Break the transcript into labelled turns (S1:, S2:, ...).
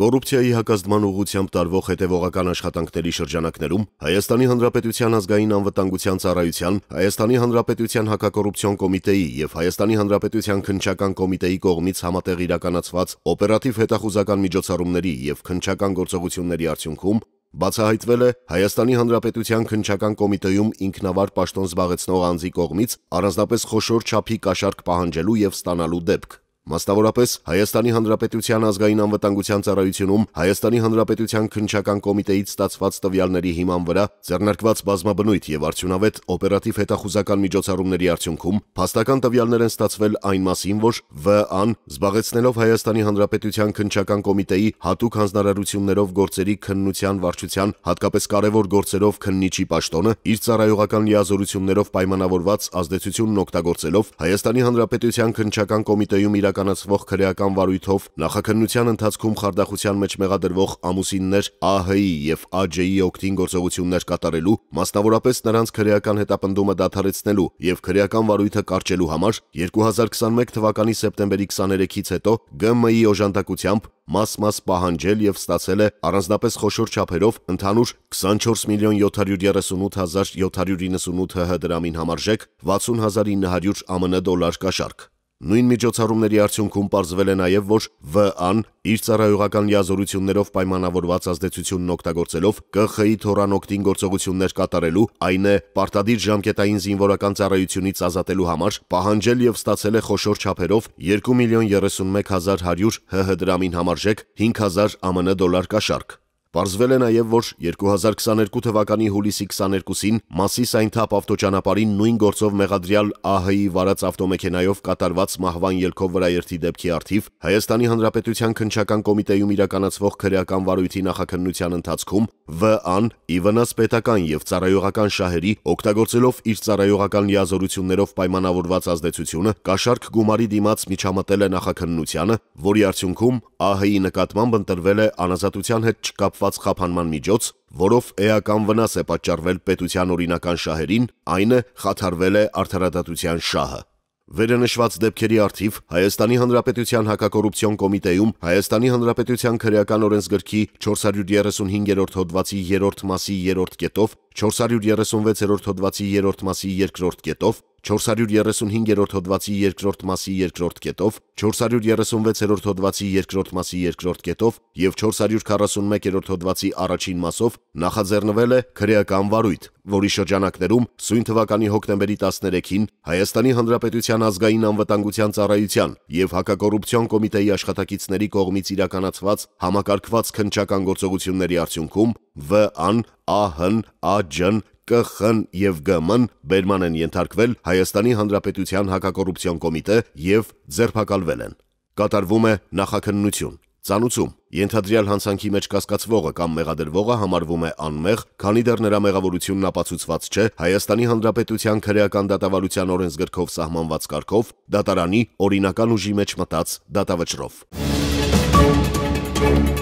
S1: Կոռուպցիայի հակազդման ուղղությամբ տարվող հետևողական աշխատանքների շրջանակներում Հայաստանի Հանրապետության ազգային անվտանգության ծառայության, Հայաստանի Հանրապետության հակակոռուպցիոն կոմիտեի եւ Հայաստանի Հանրապետության քնչական կոմիտեի կողմից համատեղ իրականացված օպերատիվ հետախուզական միջոցառումների եւ քնչական գործողությունների արդյունքում Բացահայտվել է Հայաստանի Հանրապետության քնչական կոմիտեում ինքնավար պաշտոն զբաղեցնող անձի կողմից առանձնապես խոշոր չափի կաշառք պահանջելու եւ ստանալու դեպք։ Մասնավորապես Հայաստանի Հանրապետության ազգային անվտանգության ծառայությունում Հայաստանի Հանրապետության քննչական կոմիտեից ստացված տվյալների հիման վրա ձեռնարկված բազմաբնույթ եւ արդյունավետ օպերատիվ հետախուզական միջոցառումների արդյունքում փաստական տվյալներ են ստացվել այն մասին, որ ՎԱ-ն զբաղեցնելով Հայաստանի Հանրապետության քննչական կոմիտեի հատուկ հանձնարարություններով գործերի քննության վարչության հատկապես կարևոր գործերով քննիչի պաշտոնը իր ծառայողական լիազորություններով պայմանավորված ազդեցությունն օգտագործելով Հայաստանի Հանրապետության քննչական կոմիտեում իրական իրականացվող քրեական վարույթով նախաքննության ընթացքում խարդախության մեջ մեղադրվող ամուսիններ ԱՀ-ի եւ ԱԺ-ի օկտին գործողություններ կատարելու, մասնավորապես նրանց քրեական հետապնդումը դադարեցնելու եւ քրեական վարույթը կարճելու համար 2021 թվականի սեպտեմբերի 23-ից հետո ԳՄ-ի օժանդակությամբ մաս-մաս պահանջել եւ ստացել է առանձնապես խոշոր չափերով ընդհանուր 24 միլիոն 738 հազար 798 ՀՀ դրամին համարժեք 60 900 ԱՄՆ դոլար կաշառք։ Նույն միջոցառումների արդյունքում ողջվել է նաև, որ ՎԱ-ն իր ծառայողական լիազորություններով պայմանավորված ազդեցությունն օգտագործելով ԿԽ-ի թորանոկտին գործողություններ կատարելու, այն է՝ պարտադիր ժամկետային զինվորական ծառայությունից ազատելու համար պահանջել և ստացել է խոշոր չափերով 2 միլիոն 31 հազար 100 ՀՀ դրամին համարժեք 5 հազար ԱՄՆ դոլար կաշառք։ Պարզվել է նաև, որ 2022 թվականի հուլիսի 22-ին Մասիս Այնթափ ավտոճանապարհին նույն գործով մեղադրյալ ԱՀ-ի վարած ավտոմեքենայով կատարված մահվան ելքով վրաերթի դեպքի արդիվ Հայաստանի Հանրապետության քննչական կոմիտեյում իրականացվող քրեական վարույթի նախաքննության ընթացքում ՎԱ-ն ի վնաս պետական եւ ծառայողական շահերի օգտագործելով իր ծառայողական լիազորություններով պայմանավորված ազդեցությունը կաշառք գումարի դիմաց միջամտել է նախաքննությանը, որի արդյունքում ԱՀ-ի նկատմամբ ընտրվել է անազատության հետ չկապ կապված խափանման միջոց, որով էական վնաս է պատճառվել պետության օրինական շահերին, այնը խաթարվել է արդարադատության շահը։ Վերանշված դեպքերի արդիվ Հայաստանի Հանրապետության հակակոռուպցիոն կոմիտեում Հայաստանի Հանրապետության քրեական օրենսգրքի 435-րդ հոդվածի 3-րդ մասի 3-րդ կետով 436-րդ հոդվածի 3-րդ մասի 2-րդ կետով, 435-րդ հոդվածի 2-րդ մասի 2-րդ կետով, 436-րդ հոդվածի 2-րդ մասի 2-րդ կետով և 441-րդ հոդվածի առաջին մասով նախաձեռնվել է քրեական վարույթ, որի շրջանակներում սույն թվականի հոկտեմբերի 13-ին Հայաստանի Հանրապետության ազգային անվտանգության ծառայության և Հակակոռուպցիոն կոմիտեի աշխատակիցների կողմից իրականացված համակարգված քննչական գործողությունների արդյունքում ՎԱ-ն, ԱՀ-ն, ԱՋ-ն, ԿԽ-ն և ԳՄ-ն բերման են ենթարկվել Հայաստանի Հանրապետության Հակակոռուպցիոն կոմիտե և ձերբակալվել են։ Կատարվում է նախաքննություն։ Ծանուցում. Ենթադրյալ հանցանքի մեջ կասկածվողը կամ մեղադրվողը համարվում է անմեղ, քանի դեռ նրա մեղավորությունն ապացուցված չէ Հայաստանի Հանրապետության քրեական դատավարության օրենսգրքով սահմանված կարգով դատարանի օրինական ուժի մեջ մտած դատավճռով։